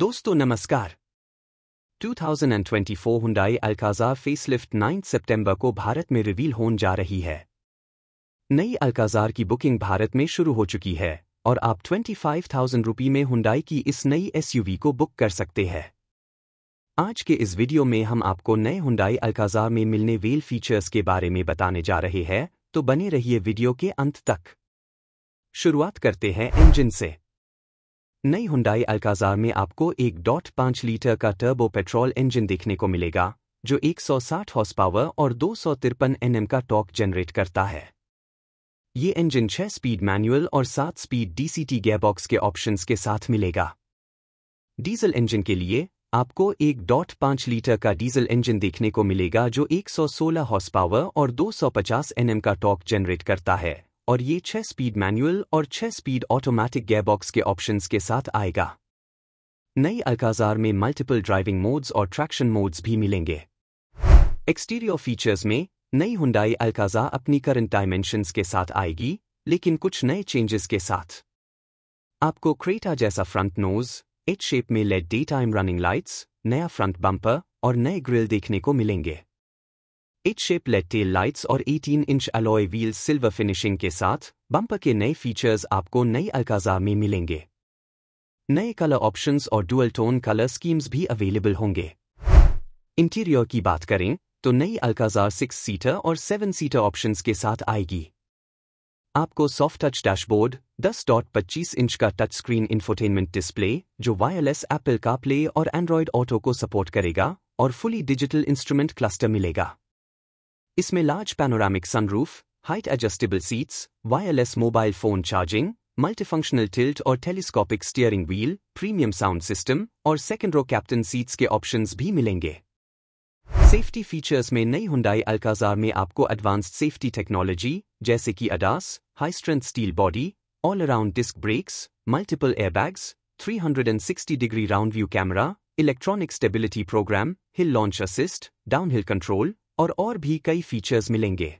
दोस्तों नमस्कार 2024 Hyundai Alcazar facelift 9 सितंबर को भारत में रिवील होने जा रही है नई अलकाजार की बुकिंग भारत में शुरू हो चुकी है और आप 25,000 रुपी में हुंडई की इस नई एसयूवी को बुक कर सकते हैं आज के इस वीडियो में हम आपको नए हुंडई अलकाजार में मिलने वेल फीचर्स के बारे में बताने जा रहे हैं तो बने रहिए वीडियो के अंत तक शुरुआत करते हैं इंजन से नई हुंडई अल्काजार में आपको एक डॉट पांच लीटर का टर्बो पेट्रोल इंजन देखने को मिलेगा जो 160 हॉर्स पावर और दो सौ तिरपन का टॉक जनरेट करता है ये इंजन 6 स्पीड मैनुअल और 7 स्पीड डीसीटी गेयरबॉक्स के ऑप्शंस के साथ मिलेगा डीजल इंजन के लिए आपको एक डॉट पाँच लीटर का डीजल इंजन देखने को मिलेगा जो 116 हॉर्स पावर और 250 एनएम का टॉक जनरेट करता है और ये छह स्पीड मैनुअल और छह स्पीड ऑटोमैटिक गेयरबॉक्स के ऑप्शंस के साथ आएगा नई अलकाजार में मल्टीपल ड्राइविंग मोड्स और ट्रैक्शन मोड्स भी मिलेंगे एक्सटीरियर फीचर्स में नई हुंडाई अलकाजा अपनी करंट डायमेंशंस के साथ आएगी लेकिन कुछ नए चेंजेस के साथ आपको क्रेटा जैसा फ्रंट नोज एच शेप में LED daytime running lights नया फ्रंट बम्पर और नए ग्रिल देखने को मिलेंगे एच शेप लेटेल लाइट्स और 18 inch alloy wheel silver finishing के साथ बम्पर के नए फीचर्स आपको नई अलकाजा में मिलेंगे नए कलर ऑप्शंस और डुअल टोन कलर स्कीम्स भी अवेलेबल होंगे इंटीरियर की बात करें तो नई अलकाजा सिक्स सीटर और सेवन सीटर ऑप्शंस के साथ आएगी आपको सॉफ्ट टच डैशबोर्ड 10.25 इंच का टच स्क्रीन इंफोटेनमेंट डिस्प्ले जो वायरलेस एप्पल का प्ले और एंड्रॉयड ऑटो को सपोर्ट करेगा और फुली डिजिटल इंस्ट्रूमेंट क्लस्टर मिलेगा इसमें large panoramic sunroof height adjustable seats wireless mobile phone charging multifunctional tilt और telescopic steering wheel premium sound system और second row captain seats के options भी मिलेंगे सेफ्टी फीचर्स में नई हुंडाई अल्काजार में आपको एडवांस्ड सेफ्टी टेक्नोलॉजी जैसे कि ADAS high strength steel body all around disc brakes multiple airbags 360 degree round view camera electronic stability program hill launch assist downhill control और और भी कई फीचर्स मिलेंगे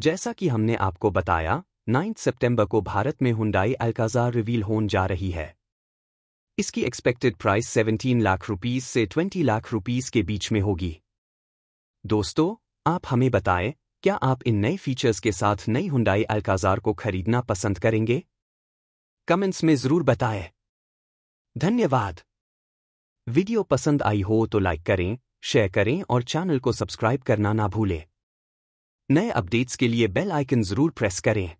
जैसा कि हमने आपको बताया 9 सितंबर को भारत में हुंडाई अल्काजार रिवील होन जा रही है इसकी एक्सपेक्टेड प्राइस 17 लाख रुपीस से 20 लाख रुपीस के बीच में होगी दोस्तों आप हमें बताएं क्या आप इन नए फीचर्स के साथ नई हुंडाई अल्काजार को खरीदना पसंद करेंगे कमेंट्स में जरूर बताएं धन्यवाद वीडियो पसंद आई हो तो लाइक करें शेयर करें और चैनल को सब्सक्राइब करना ना भूलें नए अपडेट्स के लिए बेल आइकन जरूर प्रेस करें